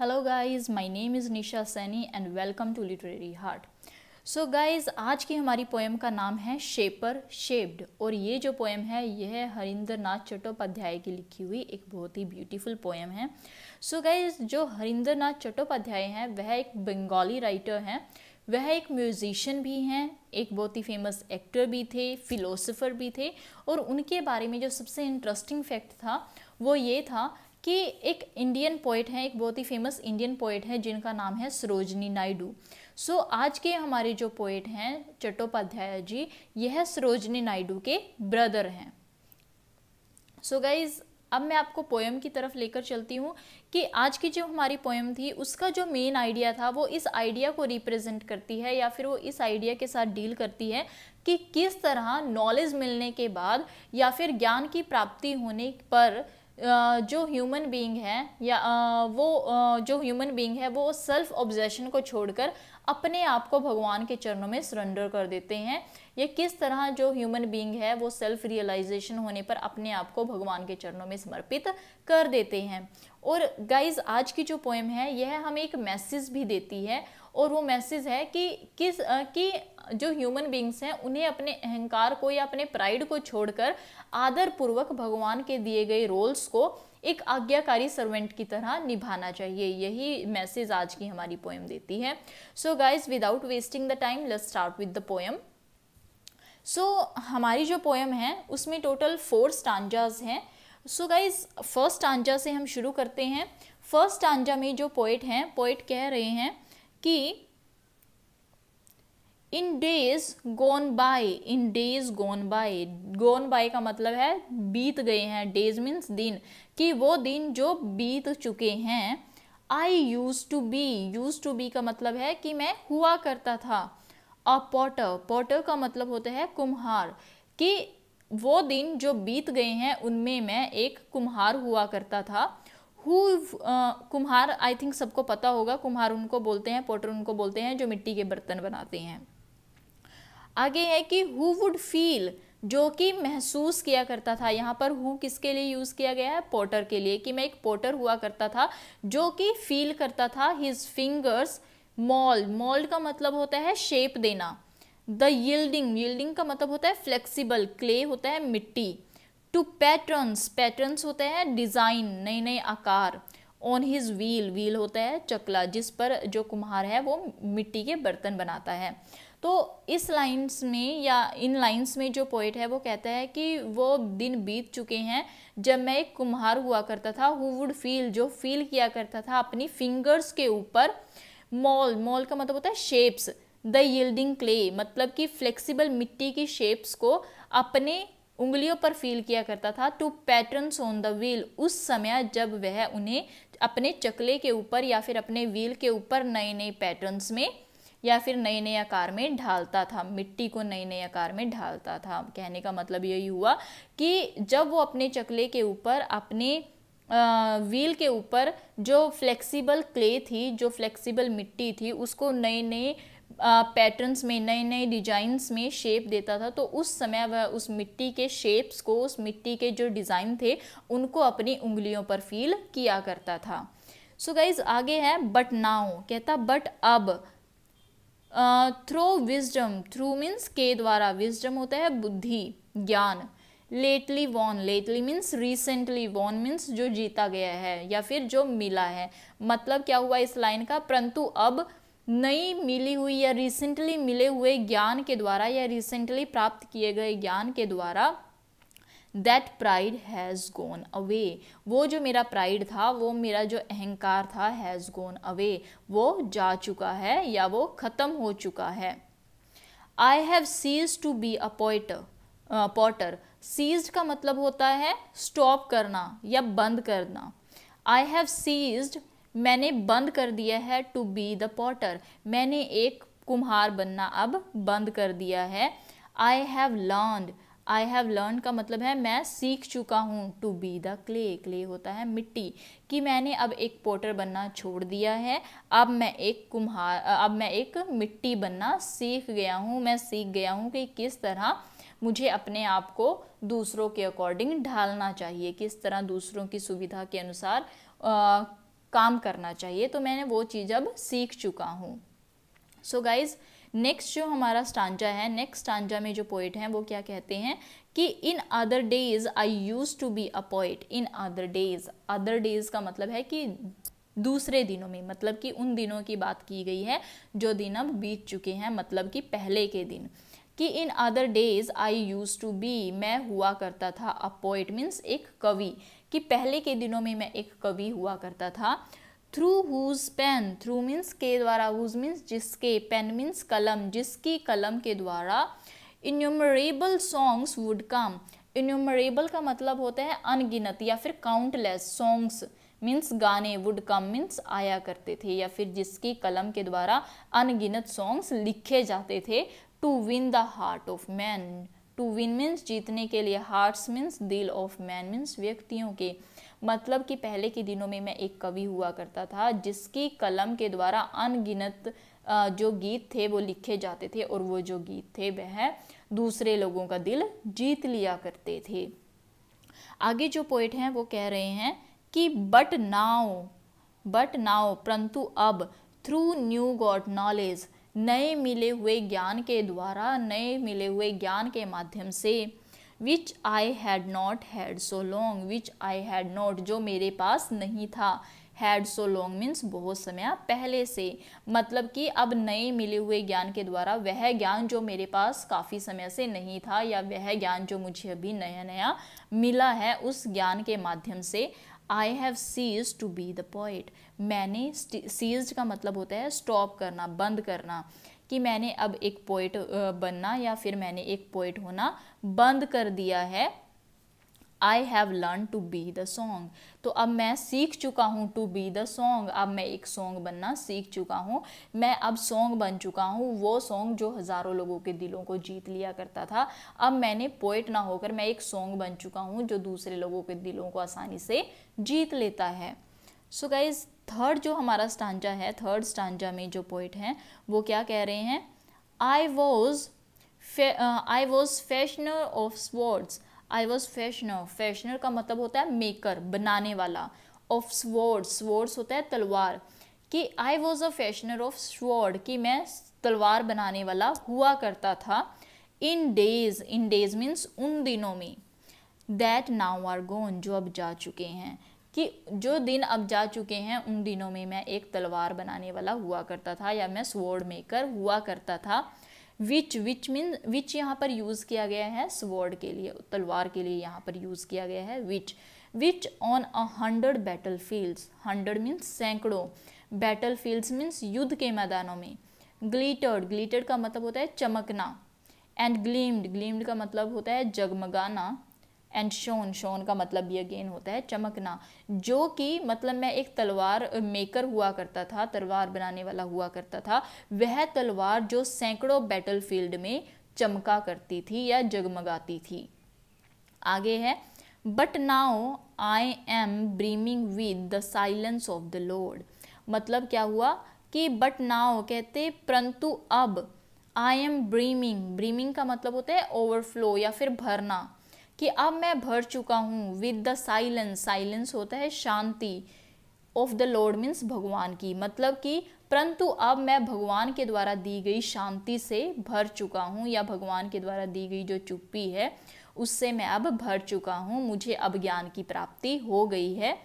hello guys my name is Nisha Saini and welcome to literary heart so guys आज की हमारी poem का नाम है शेपर शेप्ड और ये जो पोएम है यह हरिंद्र नाथ चट्टोपाध्याय की लिखी हुई एक बहुत ही ब्यूटीफुल पोएम है सो so गाइस जो हरिंद्र नाथ चट्टोपाध्याय हैं वह एक बंगाली राइटर हैं वह एक म्यूजिशियन भी हैं एक बहुत ही फेमस एक्टर भी थे फिलोसोफर भी थे और उनके बारे में जो सबसे इंटरेस्टिंग फैक्ट था वो ये था कि एक इंडियन पोइट हैं एक बहुत ही फेमस इंडियन पोइट हैं जिनका नाम है सरोजनी नायडू सो so, आज के हमारे जो पोइट हैं चट्टोपाध्याय जी यह सरोजनी नायडू के ब्रदर हैं सो so गाइज अब मैं आपको पोएम की तरफ लेकर चलती हूँ कि आज की जो हमारी पोएम थी उसका जो मेन आइडिया था वो इस आइडिया को रिप्रेजेंट करती है या फिर वो इस आइडिया के साथ डील करती है कि किस तरह नॉलेज मिलने के बाद या फिर ज्ञान की प्राप्ति होने पर जो ह्यूमन बीइंग है या वो जो ह्यूमन बीइंग है वो सेल्फ ऑब्जेशन को छोड़कर अपने आप को भगवान के चरणों में सरेंडर कर देते हैं ये किस तरह जो ह्यूमन बीइंग है वो सेल्फ रियलाइजेशन होने पर अपने आप को भगवान के चरणों में समर्पित कर देते हैं और गाइज आज की जो पोएम है यह हमें एक मैसेज भी देती है और वो मैसेज है कि किस कि जो ह्यूमन बींग्स हैं उन्हें अपने अहंकार को या अपने प्राइड को छोड़कर आदरपूर्वक भगवान के दिए गए रोल्स को एक आज्ञाकारी सर्वेंट की तरह निभाना चाहिए यही मैसेज आज की हमारी पोएम देती है so guys without wasting the time let start with the poem so हमारी जो पोएम है उसमें टोटल फोर स्टांजाज हैं सो गाइज फर्स्ट स्टांजा से हम शुरू करते हैं फर्स्ट स्टांजा में जो पोइट हैं पोइट कह रहे हैं कि in days gone by in days gone by gone by का मतलब है बीत गए हैं डेज मीन्स दिन कि वो दिन जो बीत चुके हैं I use to be use to be का मतलब है कि मैं हुआ करता था अ पोटर पॉटर का मतलब होता है कुम्हार कि वो दिन जो बीत गए हैं उनमें मैं एक कुम्हार हुआ करता था हु कुम्हार आई थिंक सबको पता होगा कुम्हार उनको बोलते हैं पोटर उनको बोलते हैं जो मिट्टी के बर्तन बनाते हैं आगे है कि हु वुड फील जो कि महसूस किया करता था यहाँ पर हु किसके लिए यूज़ किया गया है पोटर के लिए कि मैं एक पोटर हुआ करता था जो कि फील करता था हिज फिंगर्स मॉल मॉल का मतलब होता है शेप देना द यील्डिंग यील्डिंग का मतलब होता है फ्लेक्सिबल क्ले होता है मिट्टी टू पैटर्न्स पैटर्न्स होते हैं डिज़ाइन नए नए आकार ऑन हिज व्हील व्हील होता है चकला जिस पर जो कुम्हार है वो मिट्टी के बर्तन बनाता है तो इस लाइंस में या इन लाइंस में जो पोइट है वो कहता है कि वो दिन बीत चुके हैं जब मैं एक कुम्हार हुआ करता था हु वुड फील जो फील किया करता था अपनी फिंगर्स के ऊपर मॉल मॉल का मतलब होता है शेप्स द यील्डिंग क्ले मतलब कि फ्लेक्सिबल मिट्टी की शेप्स को अपने उंगलियों पर फील किया करता था to pattern on the wheel उस समय जब वह उन्हें अपने चकले के ऊपर या फिर अपने व्हील के ऊपर नए नए पैटर्न्स में या फिर नए नए आकार में ढालता था मिट्टी को नए नए आकार में ढालता था कहने का मतलब यही हुआ कि जब वो अपने चकले के ऊपर अपने व्हील के ऊपर जो फ्लेक्सिबल क्ले थी जो फ्लेक्सिबल मिट्टी थी उसको नए नए पैटर्न्स में नए नए डिजाइंस में शेप देता था तो उस समय वह उस मिट्टी के शेप्स को उस मिट्टी के जो डिज़ाइन थे उनको अपनी उंगलियों पर फील किया करता था सो so गाइज आगे है बट नाउ कहता बट अब थ्रू विजडम थ्रू मीन्स के द्वारा विजडम होता है बुद्धि ज्ञान lately won lately means recently won means जो जीता गया है या फिर जो मिला है मतलब क्या हुआ इस लाइन का परंतु अब नई मिली हुई या रिसेंटली मिले हुए ज्ञान के द्वारा या रिसेंटली प्राप्त किए गए ज्ञान के द्वारा that pride has gone away वो जो मेरा प्राइड था वो मेरा जो अहंकार था हैज़ गोन अवे वो जा चुका है या वो ख़त्म हो चुका है I have cease to be a poet potter ceased का मतलब होता है स्टॉप करना या बंद करना आई हैव सीज्ड मैंने बंद कर दिया है टू बी द पॉटर मैंने एक कुम्हार बनना अब बंद कर दिया है I have learn I have learn का मतलब है मैं सीख चुका हूँ to be the clay clay होता है मिट्टी कि मैंने अब एक पोटर बनना छोड़ दिया है अब मैं एक कुम्हार अब मैं एक मिट्टी बनना सीख गया हूँ मैं सीख गया हूँ कि किस तरह मुझे अपने आप को दूसरों के अकॉर्डिंग ढालना चाहिए किस तरह दूसरों की सुविधा के अनुसार काम करना चाहिए तो मैंने वो चीज़ अब सीख चुका हूँ सो गाइज़ नेक्स्ट जो हमारा स्टांजा है नेक्स्ट स्टांजा में जो पोइट हैं वो क्या कहते हैं कि in other days I use to be a poet in other days other days का मतलब है कि दूसरे दिनों में मतलब कि उन दिनों की बात की गई है जो दिन अब बीत चुके हैं मतलब कि पहले के दिन कि in other days I use to be मैं हुआ करता था अ पोइट मीन्स एक कवि कि पहले के दिनों में मैं एक कवि हुआ करता था through whose pen through means के द्वारा हुज मीन्स जिसके पेन मीन्स कलम जिसकी कलम के द्वारा innumerable songs would come innumerable का मतलब होता है अनगिनत या फिर काउंटलेस सॉन्ग्स मीन्स गाने वुड कम मीन्स आया करते थे या फिर जिसकी कलम के द्वारा अनगिनत सॉन्ग्स लिखे जाते थे to win the heart of man to win means जीतने के लिए हार्ट्स मीन्स दिल ऑफ मैन मीन्स व्यक्तियों के मतलब कि पहले के दिनों में मैं एक कवि हुआ करता था जिसकी कलम के द्वारा अनगिनत जो गीत थे वो लिखे जाते थे और वो जो गीत थे वह दूसरे लोगों का दिल जीत लिया करते थे आगे जो पोइट हैं वो कह रहे हैं कि बट नाउ बट नाउ परंतु अब थ्रू न्यू गॉड नॉलेज नए मिले हुए ज्ञान के द्वारा नए मिले हुए ज्ञान के माध्यम से which I had not had so long which I had not जो मेरे पास नहीं था हैड सो लॉन्ग मीन्स बहुत समय पहले से मतलब कि अब नए मिले हुए ज्ञान के द्वारा वह ज्ञान जो मेरे पास काफ़ी समय से नहीं था या वह ज्ञान जो मुझे अभी नया नया मिला है उस ज्ञान के माध्यम से I have cease to be the poet मैंने सीज का मतलब होता है स्टॉप करना बंद करना कि मैंने अब एक पोइट बनना या फिर मैंने एक पोइट होना बंद कर दिया है I have learn to be the song तो अब मैं सीख चुका हूँ टू बी द सॉन्ग अब मैं एक सॉन्ग बनना सीख चुका हूँ मैं अब सॉन्ग बन चुका हूँ वो सॉन्ग जो हज़ारों लोगों के दिलों को जीत लिया करता था अब मैंने पोइट ना होकर मैं एक सॉन्ग बन चुका हूँ जो दूसरे लोगों के दिलों को आसानी से जीत लेता है सो गाइज थर्ड जो हमारा स्टांजा है थर्ड स्टांजा में जो पोइट हैं वो क्या कह रहे हैं I was I was fashioner of swords I was fashioner fashioner का मतलब होता है मेकर बनाने वाला ऑफ स्वॉर्ड स्वॉर्ड्स होता है तलवार कि I was a fashioner of sword कि मैं तलवार बनाने वाला हुआ करता था in days in days means उन दिनों में दैट नाउ आर गोन जो अब जा चुके हैं कि जो दिन अब जा चुके हैं उन दिनों में मैं एक तलवार बनाने वाला हुआ करता था या मैं स्वॉर्ड मेकर हुआ करता था विच विच मीन विच यहाँ पर यूज़ किया गया है स्वॉर्ड के लिए तलवार के लिए यहाँ पर यूज़ किया गया है which which on a hundred battlefields hundred means सैकड़ों बैटल फील्ड्स मीन्स युद्ध के मैदानों में ग्लीटर्ड ग्लीटर्ड का मतलब होता है चमकना एंड ग्लीम्ड ग्लीम्ड का मतलब होता है जगमगाना एंड शोन शोन का मतलब ये अगेन होता है चमकना जो कि मतलब मैं एक तलवार मेकर हुआ करता था तलवार बनाने वाला हुआ करता था वह तलवार जो सैकड़ों बैटलफील्ड में चमका करती थी या जगमगाती थी आगे है but now I am brimming with the silence of the lord मतलब क्या हुआ कि बट नाउ कहते परंतु अब आई एम ब्रीमिंग ब्रीमिंग का मतलब होता है ओवरफ्लो या फिर भरना कि अब मैं भर चुका हूँ विद द साइलेंस साइलेंस होता है शांति ऑफ द लॉर्ड मीन्स भगवान की मतलब कि परंतु अब मैं भगवान के द्वारा दी गई शांति से भर चुका हूँ या भगवान के द्वारा दी गई जो चुप्पी है उससे मैं अब भर चुका हूँ मुझे अब ज्ञान की प्राप्ति हो गई है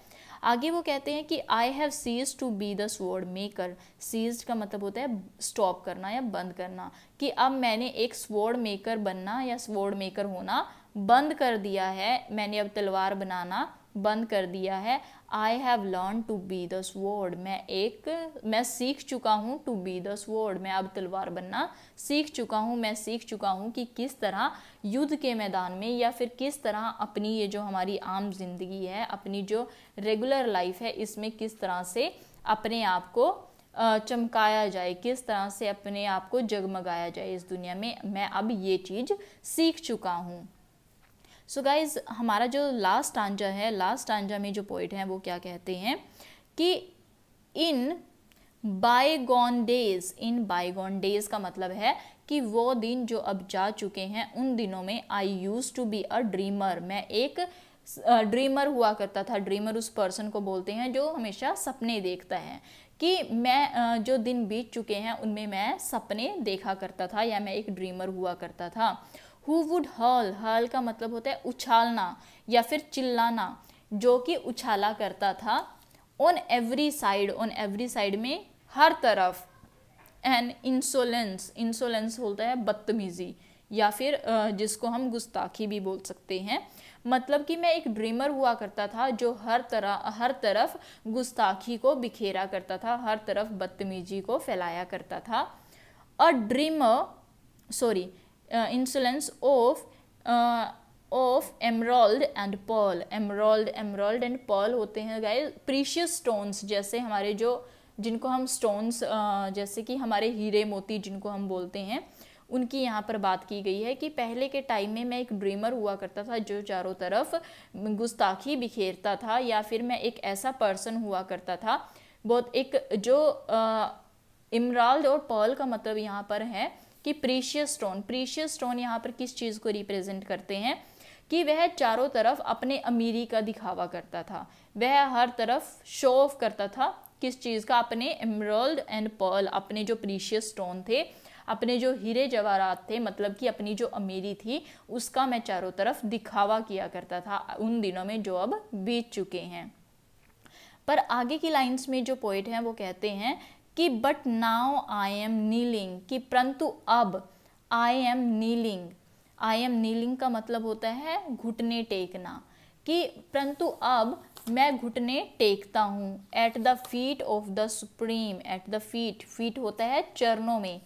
आगे वो कहते हैं कि I have cease to be the sword maker cease का मतलब होता है स्टॉप करना या बंद करना कि अब मैंने एक स्वॉर्ड मेकर बनना या स्वॉर्ड मेकर होना बंद कर दिया है मैंने अब तलवार बनाना बंद कर दिया है I have learn to be the sword मैं एक मैं सीख चुका हूँ टू बी द स्वॉर्ड मैं अब तलवार बनना सीख चुका हूँ मैं सीख चुका हूँ कि किस तरह युद्ध के मैदान में या फिर किस तरह अपनी ये जो हमारी आम जिंदगी है अपनी जो रेगुलर लाइफ है इसमें किस तरह से अपने आप को चमकाया जाए किस तरह से अपने आप को जगमगाया जाए इस दुनिया में मैं अब ये चीज़ सीख चुका हूँ सो so गाइज हमारा जो लास्ट आंजा है लास्ट आंजा में जो पॉइंट है वो क्या कहते हैं कि in bygone days in bygone days का मतलब है कि वो दिन जो अब जा चुके हैं उन दिनों में I use to be a dreamer मैं एक ड्रीमर हुआ करता था ड्रीमर उस पर्सन को बोलते हैं जो हमेशा सपने देखता है कि मैं जो दिन बीत चुके हैं उनमें मैं सपने देखा करता था या मैं एक ड्रीमर हुआ करता था हु वुड हॉल हॉल का मतलब होता है उछालना या फिर चिल्लाना जो कि उछाला करता था on every side on every side में हर तरफ एन इंसोलेंस इंसोलेंस होता है बदतमीज़ी या फिर जिसको हम गुस्ताखी भी बोल सकते हैं मतलब कि मैं एक ड्रीमर हुआ करता था जो हर तरह हर तरफ गुस्ताखी को बिखेरा करता था हर तरफ बदतमीजी को फैलाया करता था a dreamer sorry uh, insolence of uh, of emerald and pearl emerald emerald and pearl होते हैं गाइस प्रीशियस स्टोन्स जैसे हमारे जो जिनको हम स्टोन्स uh, जैसे कि हमारे हीरे मोती जिनको हम बोलते हैं उनकी यहाँ पर बात की गई है कि पहले के टाइम में मैं एक ड्रीमर हुआ करता था जो चारों तरफ गुस्ताखी बिखेरता था या फिर मैं एक ऐसा पर्सन हुआ करता था बहुत एक जो इमराल्ड uh, और पर्ल का मतलब यहाँ पर है कि प्रीशियस स्टोन प्रीशियस स्टोन यहाँ पर किस चीज़ को रिप्रेजेंट करते हैं कि वह चारों तरफ अपने अमीरी का दिखावा करता था वह हर तरफ शो ऑफ करता था किस चीज़ का अपने एमरल्ड एंड पर्ल अपने जो प्रीशियस स्टोन थे अपने जो हीरे जवाहरात थे मतलब कि अपनी जो अमीरी थी उसका मैं चारों तरफ दिखावा किया करता था उन दिनों में जो अब बीत चुके हैं पर आगे की लाइंस में जो पोइट हैं वो कहते हैं कि but now I am kneeling कि परंतु अब I am kneeling I am kneeling का मतलब होता है घुटने टेकना कि परंतु अब मैं घुटने टेकता हूँ at the feet of the supreme at the feet feet होता है चरणों में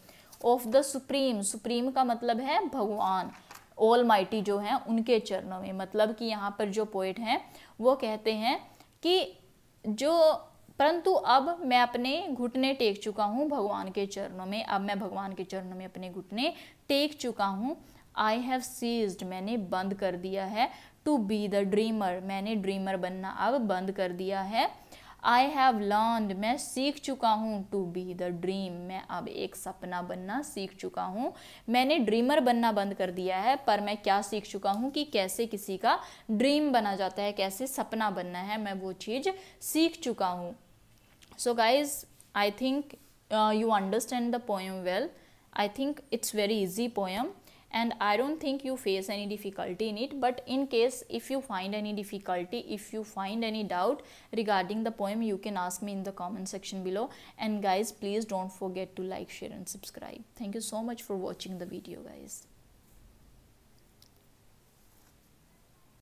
ऑफ द सुप्रीम सुप्रीम का मतलब है भगवान ओल माइटी जो हैं उनके चरणों में मतलब कि यहाँ पर जो पोइट हैं वो कहते हैं कि जो परंतु अब मैं अपने घुटने टेक चुका हूँ भगवान के चरणों में अब मैं भगवान के चरणों में अपने घुटने टेक चुका हूँ आई हैव सीज्ड मैंने बंद कर दिया है टू बी द ड्रीमर मैंने ड्रीमर बनना अब बंद कर दिया है आई हैव लर्न मैं सीख चुका हूँ टू बी द ड्रीम मैं अब एक सपना बनना सीख चुका हूँ मैंने ड्रीमर बनना बंद कर दिया है पर मैं क्या सीख चुका हूँ कि कैसे किसी का ड्रीम बना जाता है कैसे सपना बनना है मैं वो चीज़ सीख चुका हूँ so guys i think uh, you understand the poem well i think it's very easy poem and i don't think you face any difficulty in it but in case if you find any difficulty if you find any doubt regarding the poem you can ask me in the comment section below and guys please don't forget to like share and subscribe thank you so much for watching the video guys